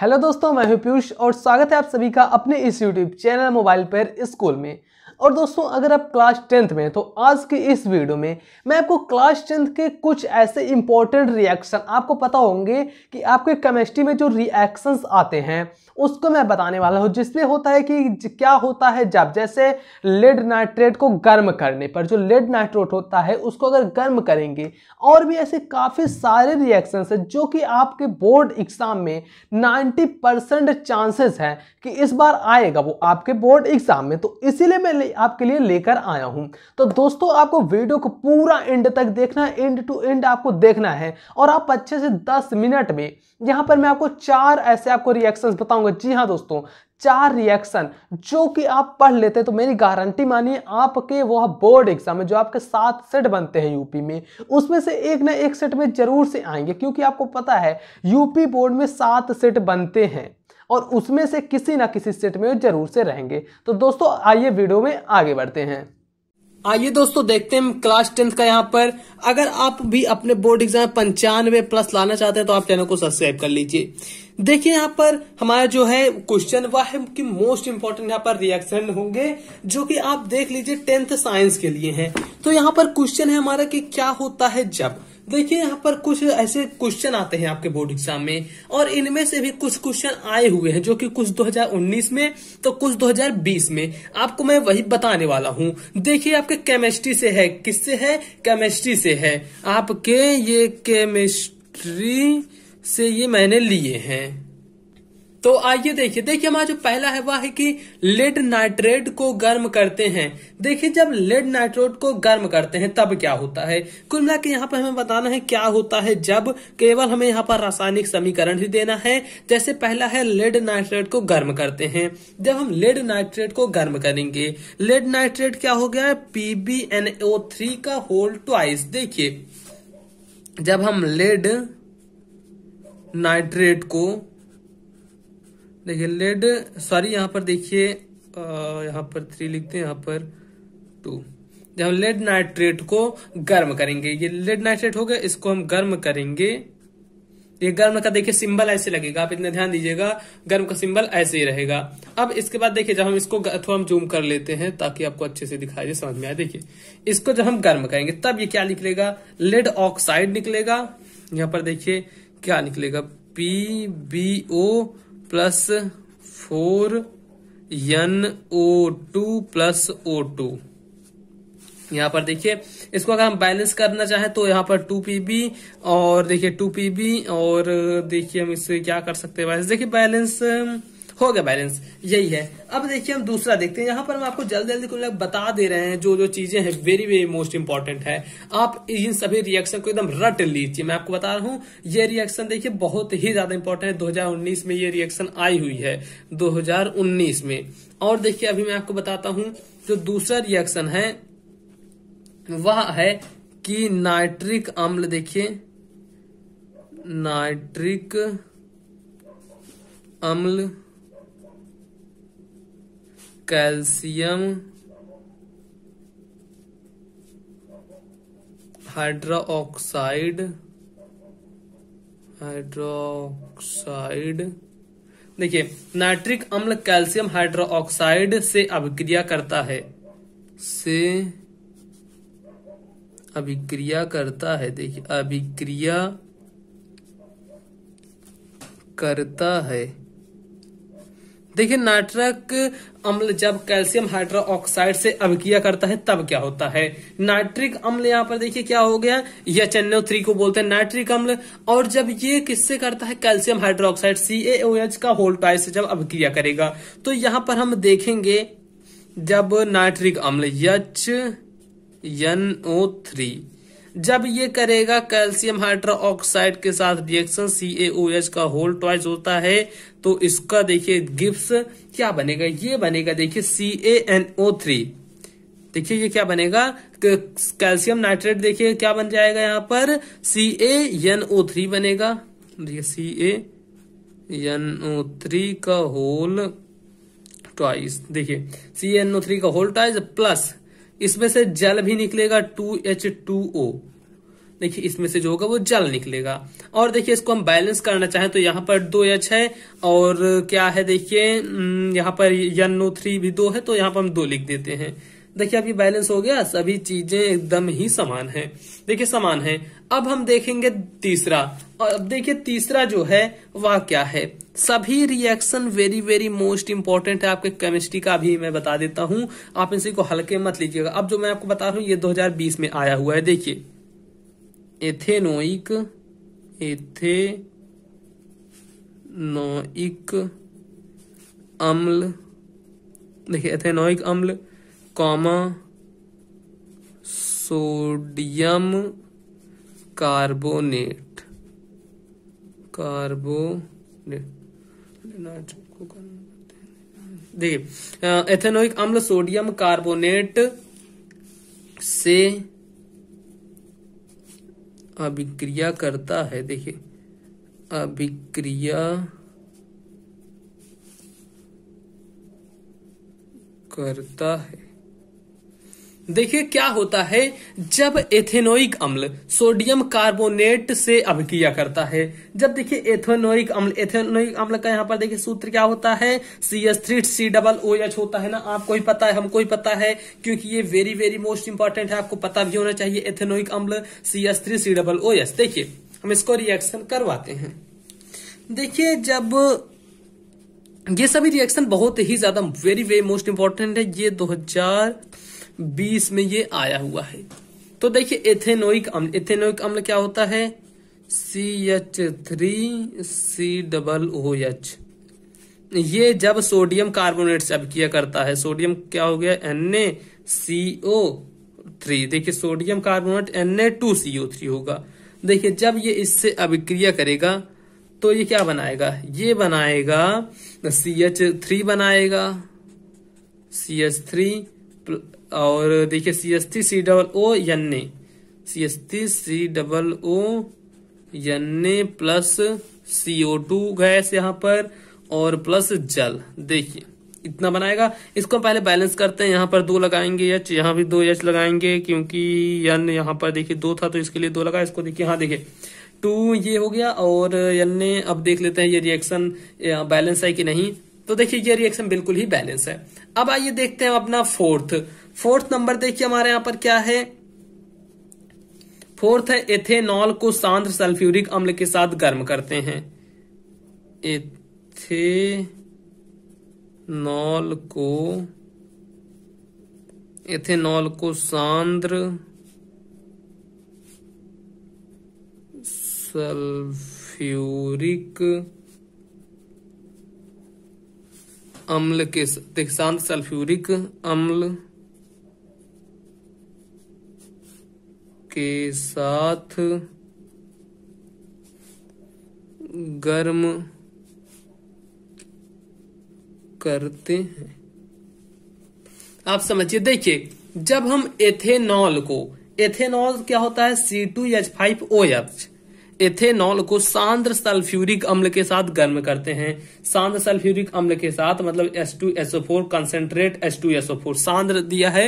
hello दोस्तों मैं हूं पीयूष और स्वागत है आप सभी का अपने इस यूट्यूब चैनल मोबाइल पर स्कूल में और दोस्तों अगर आप क्लास टेंथ में तो आज की इस वीडियो में मैं आपको क्लास टेंथ के कुछ ऐसे इंपॉर्टेंट रिएक्शन आपको पता होंगे कि आपके केमिस्ट्री में जो रिएक्शंस आते हैं उसको मैं बताने वाला हूँ जिसमें होता है कि क्या होता है जब जैसे लेड नाइट्रेट को गर्म करने पर जो लेड नाइट्रोट होता है उसको अगर गर्म करेंगे और भी ऐसे काफ़ी सारे रिएक्शंस हैं जो कि आपके बोर्ड एग्ज़ाम में 90 परसेंट चांसेस हैं कि इस बार आएगा वो आपके बोर्ड एग्ज़ाम में तो इसीलिए मैं आपके लिए लेकर आया हूँ तो दोस्तों आपको वीडियो को पूरा एंड तक देखना है एंड टू एंड आपको देखना है और आप अच्छे से दस मिनट में यहाँ पर मैं आपको चार ऐसे आपको रिएक्शंस बताऊंगा होगा जी हाँ दोस्तों चार रिएक्शन जो कि आप पढ़ लेते हैं तो मेरी गारंटी मानिए आपके वह बोर्ड एग्जाम में जो आपके सात सेट बनते हैं यूपी में उसमें से एक ना एक सेट में जरूर से आएंगे क्योंकि आपको पता है यूपी बोर्ड में सात सेट बनते हैं और उसमें से किसी ना किसी सेट में जरूर से रहेंगे तो दोस्तों आइए वीडियो में आगे बढ़ते हैं आइए दोस्तों देखते हैं क्लास टेंथ का यहाँ पर अगर आप भी अपने बोर्ड एग्जाम पंचानवे प्लस लाना चाहते हैं तो आप चैनल को सब्सक्राइब कर लीजिए देखिए यहाँ पर हमारा जो है क्वेश्चन वह है कि मोस्ट इम्पोर्टेंट यहाँ पर रिएक्शन होंगे जो कि आप देख लीजिए टेंथ साइंस के लिए है तो यहाँ पर क्वेश्चन है हमारा कि क्या होता है जब देखिए यहाँ पर कुछ ऐसे क्वेश्चन आते हैं आपके बोर्ड एग्जाम में और इनमें से भी कुछ क्वेश्चन आए हुए हैं जो कि कुछ 2019 में तो कुछ 2020 में आपको मैं वही बताने वाला हूँ देखिए आपके केमिस्ट्री से है किससे है केमिस्ट्री से है आपके ये केमिस्ट्री से ये मैंने लिए हैं तो आइए देखिए देखिए हमारा जो पहला है वह है कि लेड नाइट्रेट को गर्म करते हैं देखिए जब लेड नाइट्रेट को गर्म करते हैं तब क्या होता है कुल मिला के यहाँ पर हमें बताना है क्या होता है जब केवल हमें यहाँ पर रासायनिक समीकरण ही देना है जैसे पहला है लेड नाइट्रेट को गर्म करते हैं जब हम लेड नाइट्रेट को गर्म करेंगे लेड नाइट्रेट क्या हो गया पीबीएनओ थ्री का होल ट्वाइस देखिए जब हम लेड नाइट्रेट को देखिए लेड सॉरी यहाँ पर देखिए यहाँ पर थ्री लिखते हैं यहाँ पर टू जब हम लेड नाइट्रेट को गर्म करेंगे ये लेड नाइट्रेट हो गया इसको हम गर्म करेंगे ये गर्म का देखिए सिंबल ऐसे लगेगा आप इतना ध्यान दीजिएगा गर्म का सिंबल ऐसे ही रहेगा अब इसके बाद देखिए जब हम इसको थोड़ा हम जूम कर लेते हैं ताकि आपको अच्छे से दिखाई दे समझ में आए देखिए इसको जब हम गर्म करेंगे तब ये क्या निकलेगा लेड ऑक्साइड निकलेगा यहाँ पर देखिए क्या निकलेगा P B O plus four N O two plus O two यहां पर देखिए इसको अगर हम बैलेंस करना चाहें तो यहां पर टू पी बी और देखिए टू पी बी और देखिए हम इससे क्या कर सकते हैं बैलेंस देखिए बैलेंस हो गया बैलेंस यही है अब देखिए हम दूसरा देखते हैं यहाँ पर हम आपको जल्दी जल्दी कुल बता दे रहे हैं जो जो चीजें हैं वेरी वेरी मोस्ट इंपॉर्टेंट है आप इन सभी रिएक्शन को एकदम रट लीजिए मैं आपको बता रहा हूँ ये रिएक्शन देखिए बहुत ही ज्यादा इंपॉर्टेंट है दो में ये रिएक्शन आई हुई है दो में और देखिए अभी मैं आपको बताता हूँ जो दूसरा रिएक्शन है वह है कि नाइट्रिक अम्ल देखिए नाइट्रिक अम्ल कैल्शियम हाइड्रोक्साइड हाइड्रोक्साइड देखिए नाइट्रिक अम्ल कैल्शियम हाइड्रोक्साइड से अभिक्रिया करता है से अभिक्रिया करता है देखिए अभिक्रिया करता है देखिए नाइट्रक अम्ल जब कैल्शियम हाइड्रोक्साइड से अभिक्रिया करता है तब क्या होता है नाइट्रिक अम्ल यहाँ पर देखिए क्या हो गया यह चन्नो थ्री को बोलते हैं नाइट्रिक अम्ल और जब ये किससे करता है कैल्शियम हाइड्रोक्साइड सीएओएच का होल्टाइड से जब अभिक्रिया करेगा तो यहां पर हम देखेंगे जब नाइट्रिक अम्ल यच एन ओ थ्री जब ये करेगा कैल्शियम हाइड्रोक्साइड के साथ रिएक्शन एच का होल ट्वाइस होता है तो इसका देखिए गिप्स क्या बनेगा ये बनेगा देखिए थ्री देखिए ये क्या बनेगा कैल्शियम नाइट्रेट देखिए क्या बन जाएगा यहाँ पर सी थ्री बनेगा देखिए थ्री का होल ट्वाइस देखिए थ्री का होल ट्वाइस प्लस इसमें से जल भी निकलेगा टू एच टू ओ देखिए इसमें से जो होगा वो जल निकलेगा और देखिए इसको हम बैलेंस करना चाहें तो यहाँ पर दो एच है और क्या है देखिए यहाँ पर एन ओ थ्री भी दो है तो यहाँ पर हम दो लिख देते हैं देखिए अभी बैलेंस हो गया सभी चीजें एकदम ही समान है देखिए समान है अब हम देखेंगे तीसरा और अब देखिए तीसरा जो है वह क्या है सभी reaction very very most important है आपके केमिस्ट्री का भी मैं बता देता हूं आप इसी को हल्के मत लीजिएगा अब जो मैं आपको बता रहा हूं ये 2020 में आया हुआ है देखिए एथेनोइक एथे नोइक अम्ल देखिए एथेनोइक अम्ल कॉमा सोडियम कार्बोनेट कार्बोनेट देखिए एथेनोइक अम्ल सोडियम कार्बोनेट से अभिक्रिया करता है देखिए अभिक्रिया करता है देखिए क्या होता है जब एथेनोइक अम्ल सोडियम कार्बोनेट से अभिक्रिया करता है जब देखिए एथेनोइक अम्ल एथेनोइक अम्ल का यहाँ पर देखिए सूत्र क्या होता है C S three C double O H होता है ना आपको ही पता है हमको ही पता है क्योंकि ये वेरी वेरी मोस्ट इंपॉर्टेंट है आपको पता भी होना चाहिए एथेनोइक अम्ल C S three C double O H देखिए हम इसको रिएक्शन करवाते हैं देखिए जब ये सभी रिएक्शन बहुत ही ज्यादा वेरी वेरी मोस्ट इंपॉर्टेंट है ये हजार बीस में ये आया हुआ है तो देखिए एथेनोइक अम्ल एथेनोइक अम्ल क्या होता है C H three C double O H ये जब सोडियम कार्बोनेट से अभिक्रिया करता है सोडियम क्या हो गया N A C O three देखिये sodium carbonate N A two C O three होगा देखिए जब ये इससे अभिक्रिया करेगा तो ये क्या बनाएगा ये बनाएगा सी एच थ्री बनाएगा सी एच थ्री और देखिए C S T C double O यन्ने C S T C double O यन्ने प्लस सीओ टू गैस यहाँ पर और प्लस जल देखिए इतना बनाएगा इसको हम पहले बैलेंस करते हैं यहाँ पर दो लगाएंगे एच यहाँ भी दो एच लगाएंगे क्योंकि यन यहाँ पर देखिए दो था तो इसके लिए दो लगा इसको देखिए हाँ देखिए टू ये हो गया और यन ने अब देख लेते हैं ये रिएक्शन बैलेंस है कि नहीं तो देखिए ये रिएक्शन बिल्कुल ही बैलेंस है अब आइए देखते हैं अपना फोर्थ फोर्थ नंबर देखिए हमारे यहां पर क्या है फोर्थ है एथेनॉल को सांद्र सल्फ्यूरिक अम्ल के साथ गर्म करते हैं एथेनॉल को एथेनॉल को सांद्र सल्फ्यूरिक अम्ल के सांद्र सल्फ्यूरिक अम्ल के साथ गर्म करते हैं आप समझिए देखिए जब हम एथेनॉल को एथेनॉल क्या होता है C two H five O H ethanol को सांद्र सल्फ्यूरिक अम्ल के साथ गर्म करते हैं सांद्र सल्फ्यूरिक अम्ल के साथ मतलब S two SO four concentrate S two SO four सांद्र दिया है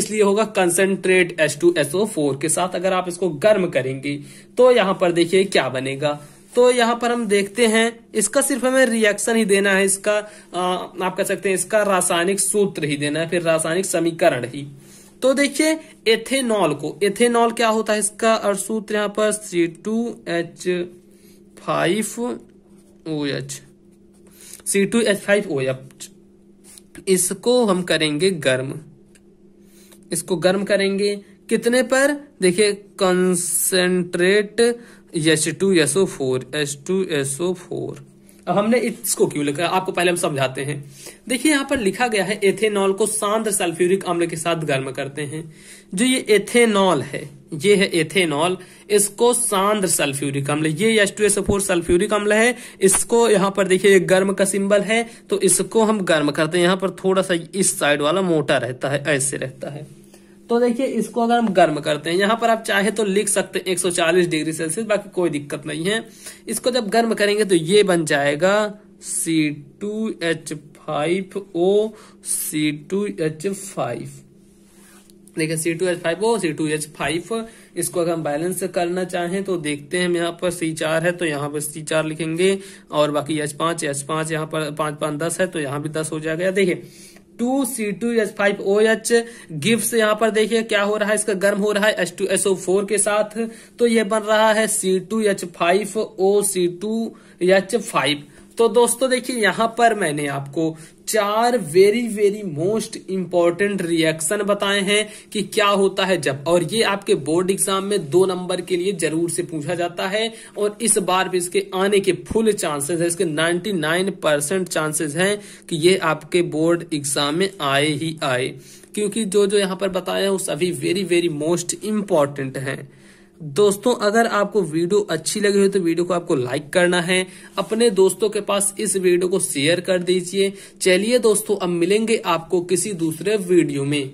इसलिए होगा concentrate S two SO four के साथ अगर आप इसको गर्म करेंगे तो यहां पर देखिए क्या बनेगा तो यहाँ पर हम देखते हैं इसका सिर्फ हमें रिएक्शन ही देना है इसका आ, आप कह सकते हैं इसका रासायनिक सूत्र ही देना है फिर रासायनिक समीकरण ही तो देखिए एथेनॉल को एथेनॉल क्या होता है इसका सूत्र यहां पर C two H five O H C two H five O H इसको हम करेंगे गर्म इसको गर्म करेंगे कितने पर देखिए concentrate H two SO four H two SO four अब हमने इसको क्यों लिखा आपको पहले हम समझाते हैं देखिए यहाँ पर लिखा गया है एथेनॉल को सांद्र सल्फ्यूरिक अम्ल के साथ गर्म करते हैं जो ये एथेनॉल है ये है एथेनॉल इसको सांद्र सल्फ्यूरिक अम्ल ये S two S four sulphuric अम्ल है इसको यहाँ पर देखिए गर्म का सिंबल है तो इसको हम गर्म करते हैं यहाँ पर थोड़ा सा इस साइड वाला मोटा रहता है ऐसे रहता है तो देखिए इसको अगर हम गर्म करते हैं यहाँ पर आप चाहे तो लिख सकते हैं 140 डिग्री सेल्सियस बाकी कोई दिक्कत नहीं है इसको जब गर्म करेंगे तो ये बन जाएगा C two H five O C two H five देखिए C two H five O C two H five इसको अगर हम बैलेंस करना चाहें तो देखते हैं हम यहाँ पर सी चार है तो यहाँ पर सी चार लिखेंगे और बाकी एच पांच एच पांच यहाँ पर पांच पांच दस है तो यहाँ भी दस हो जाएगा देखिए two C two H five O H gift यहाँ पर देखिए क्या हो रहा है इसका गर्म हो रहा है H two S O four के साथ तो ये बन रहा है C two H five O C two H five तो दोस्तों देखिए यहां पर मैंने आपको चार very very most important reaction बताए हैं कि क्या होता है जब और ये आपके बोर्ड एग्जाम में दो नंबर के लिए जरूर से पूछा जाता है और इस बार भी इसके आने के फुल चांसेस है इसके 99 परसेंट चांसेस हैं कि ये आपके बोर्ड एग्जाम में आए ही आए क्योंकि जो जो यहां पर बताया है वो सभी वेरी वेरी मोस्ट इंपॉर्टेंट हैं दोस्तों अगर आपको वीडियो अच्छी लगी हो तो वीडियो को आपको लाइक करना है अपने दोस्तों के पास इस वीडियो को शेयर कर दीजिए चलिए दोस्तों अब मिलेंगे आपको किसी दूसरे वीडियो में